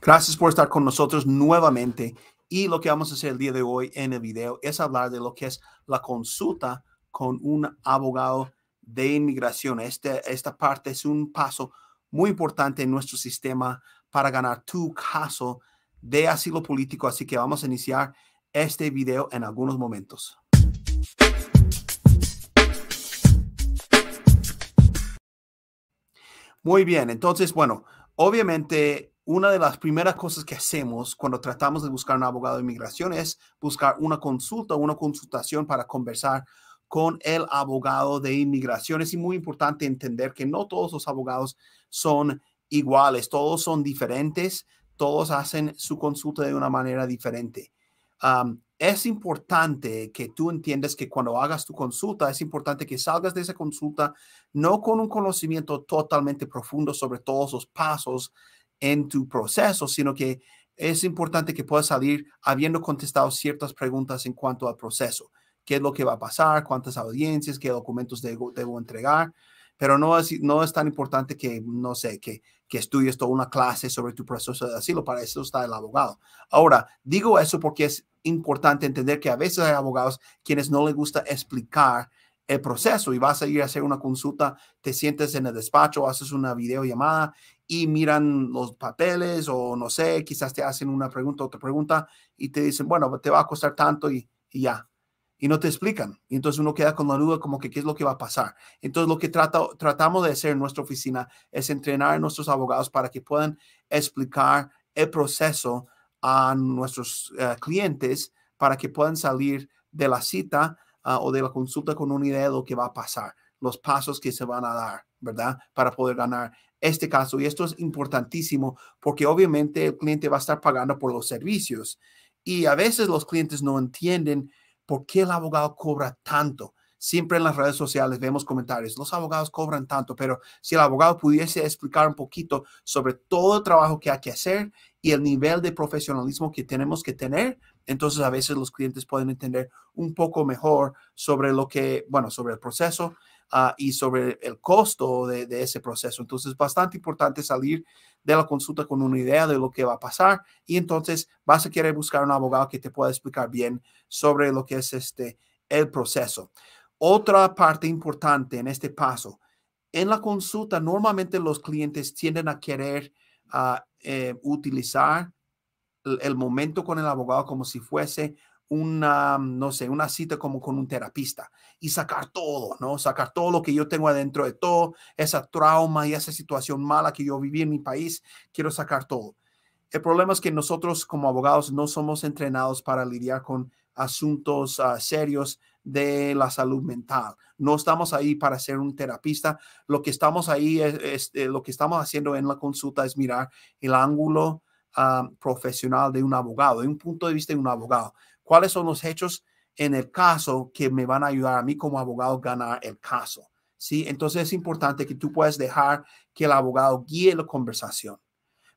Gracias por estar con nosotros nuevamente. Y lo que vamos a hacer el día de hoy en el video es hablar de lo que es la consulta con un abogado de inmigración. Este, esta parte es un paso muy importante en nuestro sistema para ganar tu caso de asilo político. Así que vamos a iniciar este video en algunos momentos. Muy bien, entonces, bueno, obviamente una de las primeras cosas que hacemos cuando tratamos de buscar un abogado de inmigración es buscar una consulta, una consultación para conversar con el abogado de inmigración. Es muy importante entender que no todos los abogados son iguales, todos son diferentes, todos hacen su consulta de una manera diferente. es importante que tú entiendas que cuando hagas tu consulta, es importante que salgas de esa consulta no con un conocimiento totalmente profundo sobre todos los pasos en tu proceso, sino que es importante que puedas salir habiendo contestado ciertas preguntas en cuanto al proceso. ¿Qué es lo que va a pasar? ¿Cuántas audiencias? ¿Qué documentos debo, entregar? Pero no es, no es tan importante que, no sé, que, que estudies toda una clase sobre tu proceso de asilo. Para eso está el abogado. Ahora, digo eso porque es importante entender que a veces hay abogados quienes no les gusta explicar el proceso y vas a ir a hacer una consulta, te sientes en el despacho, haces una videollamada y miran los papeles o no sé, quizás te hacen una pregunta, otra pregunta y te dicen, bueno, te va a costar tanto y, ya. Y no te explican. Y entonces uno queda con la duda como que qué es lo que va a pasar. Entonces lo que trata, tratamos de hacer en nuestra oficina es entrenar a nuestros abogados para que puedan explicar el proceso a nuestros eh, clientes para que puedan salir de la cita ah, o de la consulta con una idea de lo que va a pasar los pasos que se van a dar, ¿verdad? Para poder ganar este caso. Y esto es importantísimo porque obviamente el cliente va a estar pagando por los servicios. Y a veces los clientes no entienden por qué el abogado cobra tanto. Siempre en las redes sociales vemos comentarios, los abogados cobran tanto, pero si el abogado pudiese explicar un poquito sobre todo el trabajo que hay que hacer y el nivel de profesionalismo que tenemos que tener, entonces a veces los clientes pueden entender un poco mejor sobre lo que, bueno, sobre el proceso Ah, y sobre el costo de, ese proceso. Entonces, es bastante importante salir de la consulta con una idea de lo que va a pasar y entonces vas a querer buscar un abogado que te pueda explicar bien sobre lo que es este el proceso. Otra parte importante en este paso, en la consulta normalmente los clientes tienden a querer ah, eh, utilizar el, momento con el abogado como si fuese una, no sé, una cita como con un terapista y sacar todo, ¿no? Sacar todo lo que yo tengo adentro de todo, esa trauma y esa situación mala que yo viví en mi país, quiero sacar todo. El problema es que nosotros como abogados no somos entrenados para lidiar con asuntos ah, serios de la salud mental. No estamos ahí para ser un terapista. Lo que estamos ahí es, eh, lo que estamos haciendo en la consulta es mirar el ángulo ah, profesional de un abogado, de un punto de vista de un abogado cuáles son los hechos en el caso que me van a ayudar a mí como abogado a ganar el caso. ¿sí? Entonces es importante que tú puedas dejar que el abogado guíe la conversación.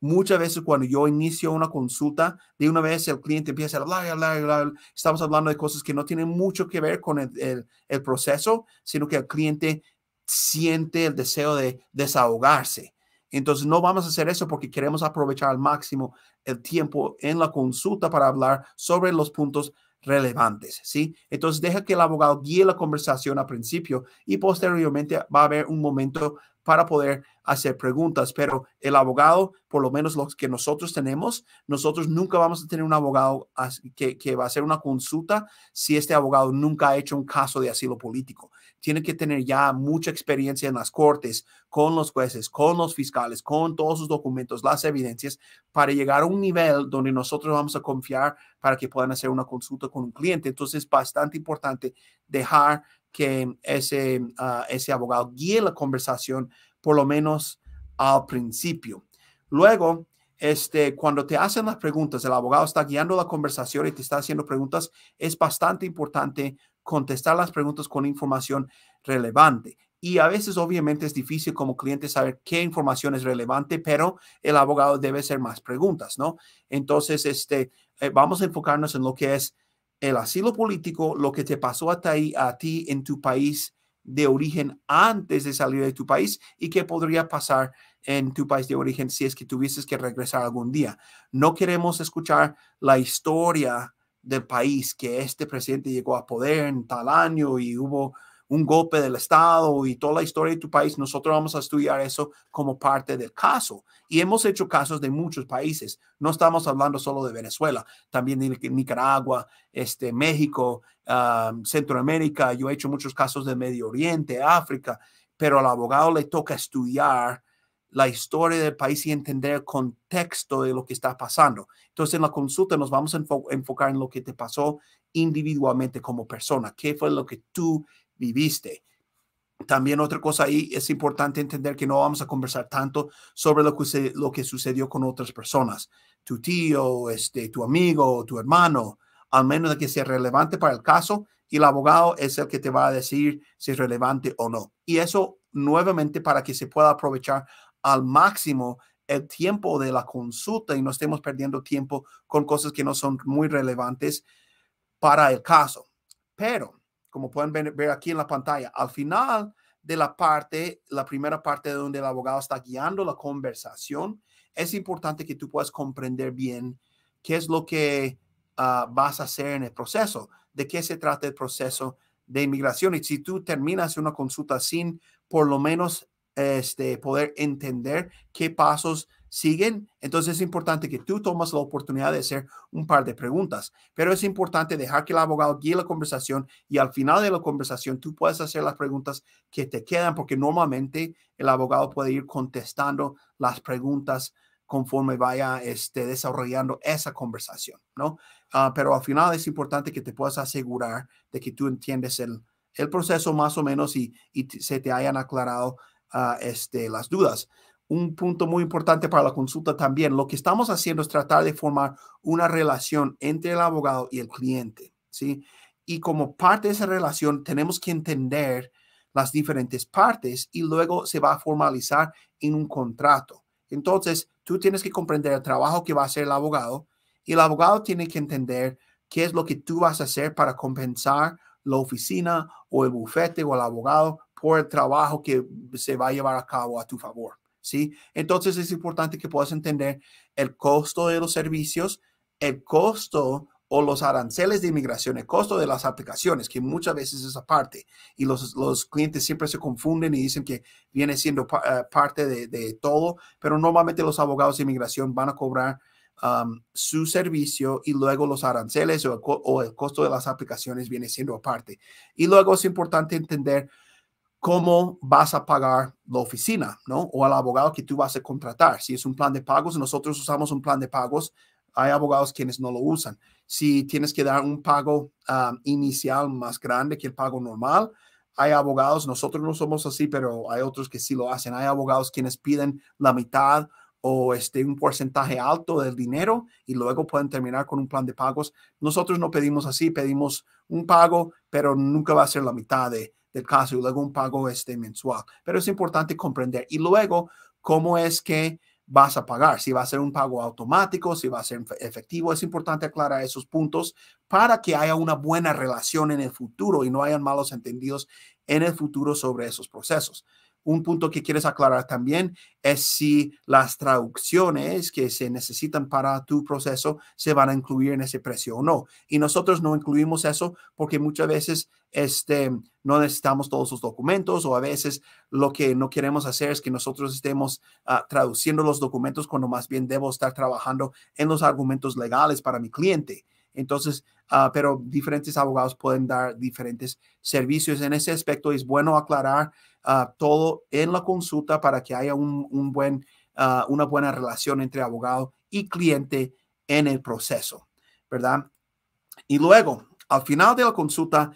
Muchas veces cuando yo inicio una consulta, de una vez el cliente empieza a hablar, Estamos hablando de cosas que no tienen mucho que ver con el proceso, sino que el cliente siente el deseo de desahogarse. Entonces no vamos a hacer eso porque queremos aprovechar al máximo el tiempo en la consulta para hablar sobre los puntos relevantes, ¿sí? Entonces deja que el abogado guíe la conversación al principio y posteriormente va a haber un momento para poder hacer preguntas, pero el abogado, por lo menos los que nosotros tenemos, nosotros nunca vamos a tener un abogado que, que va a hacer una consulta si este abogado nunca ha hecho un caso de asilo político tiene que tener ya mucha experiencia en las cortes, con los jueces, con los fiscales, con todos sus documentos, las evidencias, para llegar a un nivel donde nosotros vamos a confiar para que puedan hacer una consulta con un cliente. Entonces es bastante importante dejar que ese, ah, ese abogado guíe la conversación, por lo menos al principio. Luego, este, cuando te hacen las preguntas, el abogado está guiando la conversación y te está haciendo preguntas, es bastante importante contestar las preguntas con información relevante. Y a veces obviamente es difícil como cliente saber qué información es relevante, pero el abogado debe hacer más preguntas, ¿no? Entonces, este, eh, vamos a enfocarnos en lo que es el asilo político, lo que te pasó hasta ahí, a ti en tu país de origen antes de salir de tu país y qué podría pasar en tu país de origen si es que tuvieses que regresar algún día. No queremos escuchar la historia del país, que este presidente llegó a poder en tal año y hubo un golpe del Estado y toda la historia de tu país, nosotros vamos a estudiar eso como parte del caso. Y hemos hecho casos de muchos países. No estamos hablando solo de Venezuela, también de Nicaragua, este, México, ah, Centroamérica. Yo he hecho muchos casos de Medio Oriente, África, pero al abogado le toca estudiar la historia del país y entender el contexto de lo que está pasando. Entonces, en la consulta nos vamos a enfocar en lo que te pasó individualmente como persona, qué fue lo que tú viviste. También otra cosa ahí es importante entender que no vamos a conversar tanto sobre lo que, sucedió con otras personas, tu tío, este, tu amigo, tu hermano, al menos de que sea relevante para el caso y el abogado es el que te va a decir si es relevante o no. Y eso nuevamente para que se pueda aprovechar al máximo el tiempo de la consulta y no estemos perdiendo tiempo con cosas que no son muy relevantes para el caso. Pero, como pueden ver, aquí en la pantalla, al final de la parte, la primera parte de donde el abogado está guiando la conversación, es importante que tú puedas comprender bien qué es lo que ah, vas a hacer en el proceso, de qué se trata el proceso de inmigración. Y si tú terminas una consulta sin por lo menos este, poder entender qué pasos siguen. Entonces es importante que tú tomas la oportunidad de hacer un par de preguntas, pero es importante dejar que el abogado guíe la conversación y al final de la conversación tú puedes hacer las preguntas que te quedan, porque normalmente el abogado puede ir contestando las preguntas conforme vaya este, desarrollando esa conversación, ¿no? Ah, pero al final es importante que te puedas asegurar de que tú entiendes el, proceso más o menos y, y se te hayan aclarado Ah, este, las dudas. Un punto muy importante para la consulta también, lo que estamos haciendo es tratar de formar una relación entre el abogado y el cliente, ¿sí? Y como parte de esa relación tenemos que entender las diferentes partes y luego se va a formalizar en un contrato. Entonces, tú tienes que comprender el trabajo que va a hacer el abogado y el abogado tiene que entender qué es lo que tú vas a hacer para compensar la oficina o el bufete o el abogado por el trabajo que se va a llevar a cabo a tu favor. ¿sí? Entonces es importante que puedas entender el costo de los servicios, el costo o los aranceles de inmigración, el costo de las aplicaciones, que muchas veces es aparte. Y los, los clientes siempre se confunden y dicen que viene siendo eh, parte de, todo, pero normalmente los abogados de inmigración van a cobrar um, su servicio y luego los aranceles o el costo de las aplicaciones viene siendo aparte. Y luego es importante entender cómo vas a pagar la oficina, ¿no? O al abogado que tú vas a contratar. Si es un plan de pagos, nosotros usamos un plan de pagos. Hay abogados quienes no lo usan. Si tienes que dar un pago ah, inicial más grande que el pago normal, hay abogados, nosotros no somos así, pero hay otros que sí lo hacen. Hay abogados quienes piden la mitad o este, un porcentaje alto del dinero y luego pueden terminar con un plan de pagos. Nosotros no pedimos así, pedimos un pago, pero nunca va a ser la mitad de, del caso y luego un pago este mensual. Pero es importante comprender. Y luego, ¿cómo es que vas a pagar? Si va a ser un pago automático, si va a ser efectivo. Es importante aclarar esos puntos para que haya una buena relación en el futuro y no hayan malos entendidos en el futuro sobre esos procesos un punto que quieres aclarar también es si las traducciones que se necesitan para tu proceso se van a incluir en ese precio o no. Y nosotros no incluimos eso porque muchas veces este, no necesitamos todos los documentos o a veces lo que no queremos hacer es que nosotros estemos ah, traduciendo los documentos cuando más bien debo estar trabajando en los argumentos legales para mi cliente. Entonces, ah, pero diferentes abogados pueden dar diferentes servicios. En ese aspecto es bueno aclarar ah, todo en la consulta para que haya un, buen, ah, una buena relación entre abogado y cliente en el proceso, ¿verdad? Y luego, al final de la consulta,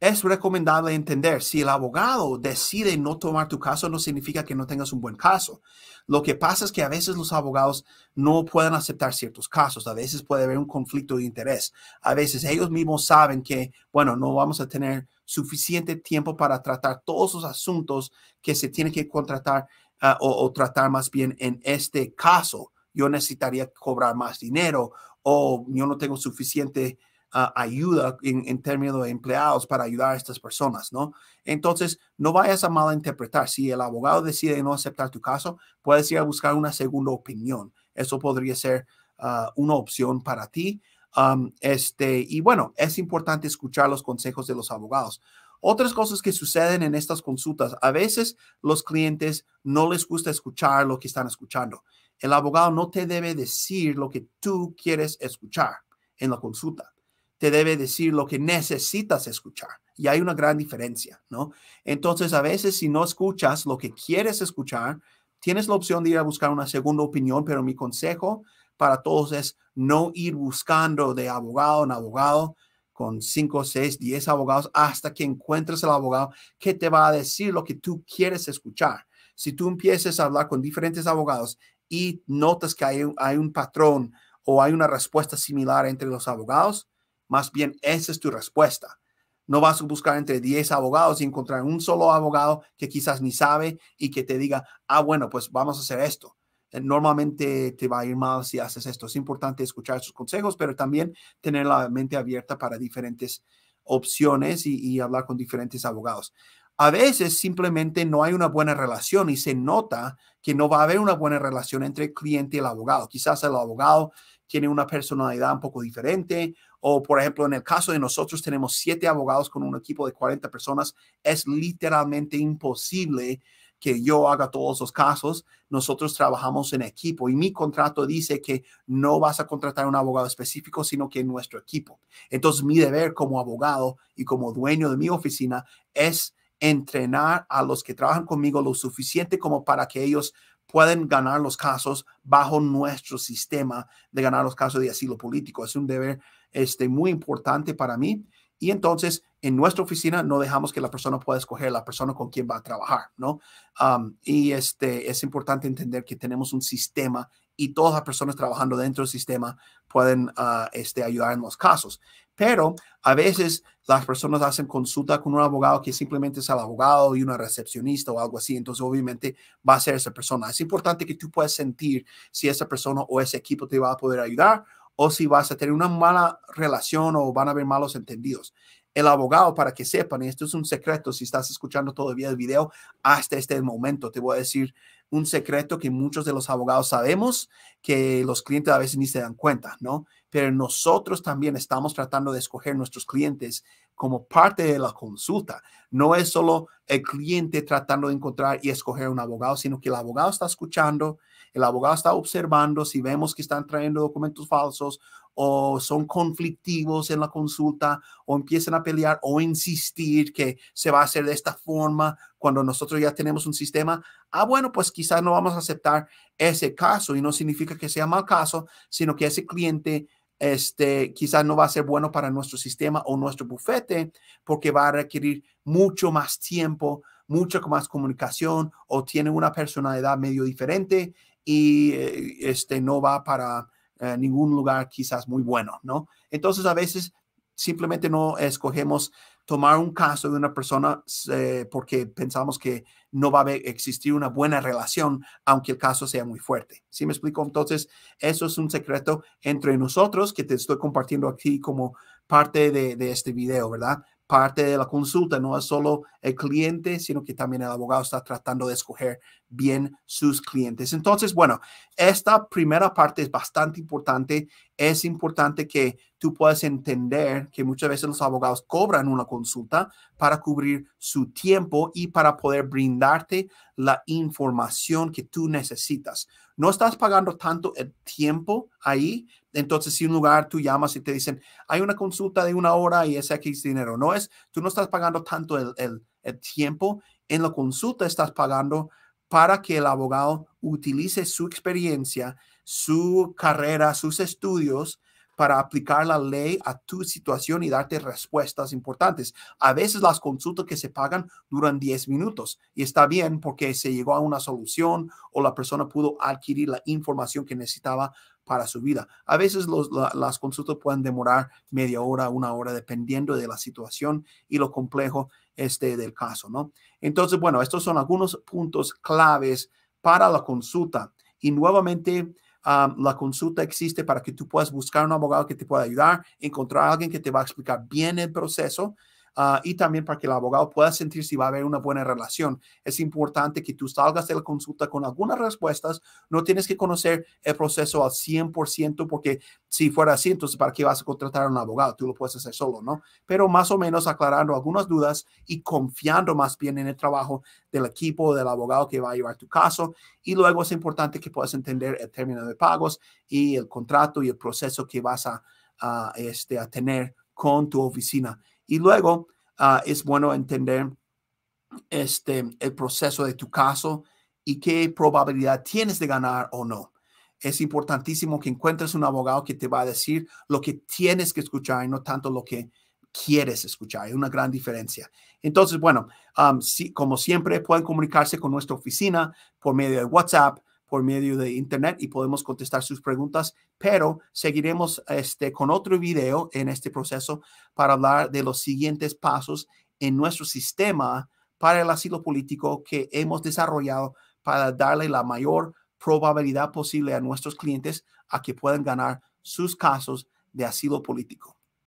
es recomendable entender si el abogado decide no tomar tu caso, no significa que no tengas un buen caso. Lo que pasa es que a veces los abogados no pueden aceptar ciertos casos, a veces puede haber un conflicto de interés, a veces ellos mismos saben que, bueno, no vamos a tener suficiente tiempo para tratar todos los asuntos que se tienen que contratar ah, o, o tratar más bien en este caso. Yo necesitaría cobrar más dinero o yo no tengo suficiente ayuda en, términos de empleados para ayudar a estas personas, ¿no? Entonces, no vayas a malinterpretar. Si el abogado decide no aceptar tu caso, puedes ir a buscar una segunda opinión. Eso podría ser ah, una opción para ti. este, y bueno, es importante escuchar los consejos de los abogados. Otras cosas que suceden en estas consultas, a veces los clientes no les gusta escuchar lo que están escuchando. El abogado no te debe decir lo que tú quieres escuchar en la consulta te debe decir lo que necesitas escuchar. Y hay una gran diferencia, ¿no? Entonces, a veces si no escuchas lo que quieres escuchar, tienes la opción de ir a buscar una segunda opinión, pero mi consejo para todos es no ir buscando de abogado en abogado con cinco, seis, diez abogados hasta que encuentres el abogado que te va a decir lo que tú quieres escuchar. Si tú empieces a hablar con diferentes abogados y notas que hay, hay un patrón o hay una respuesta similar entre los abogados, más bien, esa es tu respuesta. No vas a buscar entre 10 abogados y encontrar un solo abogado que quizás ni sabe y que te diga, ah, bueno, pues vamos a hacer esto. Eh, normalmente te va a ir mal si haces esto. Es importante escuchar sus consejos, pero también tener la mente abierta para diferentes opciones y, hablar con diferentes abogados. A veces simplemente no hay una buena relación y se nota que no va a haber una buena relación entre el cliente y el abogado. Quizás el abogado tiene una personalidad un poco diferente o, por ejemplo, en el caso de nosotros tenemos siete abogados con un equipo de 40 personas. Es literalmente imposible que yo haga todos los casos. Nosotros trabajamos en equipo y mi contrato dice que no vas a contratar un abogado específico, sino que nuestro equipo. Entonces, mi deber como abogado y como dueño de mi oficina es entrenar a los que trabajan conmigo lo suficiente como para que ellos pueden ganar los casos bajo nuestro sistema de ganar los casos de asilo político. Es un deber este, muy importante para mí. Y entonces, en nuestra oficina no dejamos que la persona pueda escoger la persona con quien va a trabajar, ¿no? y este, es importante entender que tenemos un sistema y todas las personas trabajando dentro del sistema pueden ah, este, ayudar en los casos. Pero a veces las personas hacen consulta con un abogado que simplemente es el abogado y una recepcionista o algo así. Entonces, obviamente, va a ser esa persona. Es importante que tú puedas sentir si esa persona o ese equipo te va a poder ayudar o si vas a tener una mala relación o van a haber malos entendidos el abogado, para que sepan, y esto es un secreto, si estás escuchando todavía el video hasta este momento, te voy a decir un secreto que muchos de los abogados sabemos, que los clientes a veces ni se dan cuenta, ¿no? Pero nosotros también estamos tratando de escoger nuestros clientes como parte de la consulta. No es solo el cliente tratando de encontrar y escoger un abogado, sino que el abogado está escuchando, el abogado está observando si vemos que están trayendo documentos falsos o son conflictivos en la consulta o empiezan a pelear o insistir que se va a hacer de esta forma cuando nosotros ya tenemos un sistema, ah, bueno, pues quizás no vamos a aceptar ese caso y no significa que sea mal caso, sino que ese cliente este, quizás no va a ser bueno para nuestro sistema o nuestro bufete porque va a requerir mucho más tiempo, mucho más comunicación o tiene una personalidad medio diferente y eh, este, no va para eh, ningún lugar quizás muy bueno, ¿no? Entonces a veces simplemente no escogemos tomar un caso de una persona eh, porque pensamos que no va a existir una buena relación, aunque el caso sea muy fuerte. ¿Sí me explico? Entonces, eso es un secreto entre nosotros que te estoy compartiendo aquí como parte de, de este video, ¿verdad? Parte de la consulta no es solo el cliente, sino que también el abogado está tratando de escoger bien sus clientes. Entonces, bueno, esta primera parte es bastante importante. Es importante que tú puedas entender que muchas veces los abogados cobran una consulta para cubrir su tiempo y para poder brindarte la información que tú necesitas. No estás pagando tanto el tiempo ahí. Entonces, si un lugar tú llamas y te dicen, hay una consulta de una hora y es X dinero, no es, tú no estás pagando tanto el tiempo. En la consulta estás pagando para que el abogado utilice su experiencia, su carrera, sus estudios para aplicar la ley a tu situación y darte respuestas importantes. A veces las consultas que se pagan duran 10 minutos y está bien porque se llegó a una solución o la persona pudo adquirir la información que necesitaba para su vida. A veces las consultas pueden demorar media hora, una hora, dependiendo de la situación y lo complejo este del caso, ¿no? Entonces, bueno, estos son algunos puntos claves para la consulta. Y nuevamente, la consulta existe para que tú puedas buscar un abogado que te pueda ayudar, encontrar a alguien que te va a explicar bien el proceso Ah, y también para que el abogado pueda sentir si va a haber una buena relación. Es importante que tú salgas de la consulta con algunas respuestas. No tienes que conocer el proceso al 100% porque si fuera así, entonces ¿para qué vas a contratar a un abogado? Tú lo puedes hacer solo, ¿no? Pero más o menos aclarando algunas dudas y confiando más bien en el trabajo del equipo, del abogado que va a llevar tu caso. Y luego es importante que puedas entender el término de pagos y el contrato y el proceso que vas a, a este, a tener con tu oficina. Y luego ah, es bueno entender este, el proceso de tu caso y qué probabilidad tienes de ganar o no. Es importantísimo que encuentres un abogado que te va a decir lo que tienes que escuchar y no tanto lo que quieres escuchar. Hay una gran diferencia. Entonces, bueno, como siempre, pueden comunicarse con nuestra oficina por medio de WhatsApp por medio de internet y podemos contestar sus preguntas, pero seguiremos este, con otro video en este proceso para hablar de los siguientes pasos en nuestro sistema para el asilo político que hemos desarrollado para darle la mayor probabilidad posible a nuestros clientes a que puedan ganar sus casos de asilo político.